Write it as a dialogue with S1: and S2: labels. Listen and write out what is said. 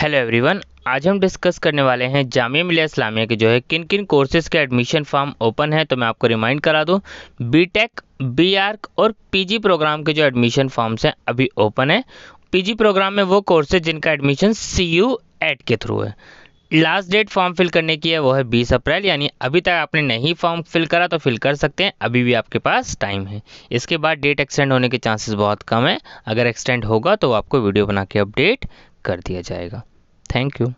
S1: hello everyone आज हम discuss करने वाले हैं जामिया मिलिया इस्लामिया के जो है किन किन कोर्सेज के एडमिशन फॉर्म ओपन है तो मैं आपको रिमाइंड करा दूं बीटेक बीआरक और पीजी प्रोग्राम के जो एडमिशन फॉर्म्स हैं अभी ओपन है पीजी प्रोग्राम में वो कोर्सेज जिनका एडमिशन सी यू एड के थ्रू है लास्ट डेट फॉर्म फिल करने की है वो है 20 अप्रैल यानी अभी तक आपने नहीं फॉर्म फिल करा तो फिल कर सकते हैं अभी भी आपके पास टाइम है इसके बाद डेट एक्सटेंड होने के चांसेस बहुत कम है अगर एक्सटेंड होगा तो आपको वीडियो बना के अपडेट कर दिया जाएगा थैंक यू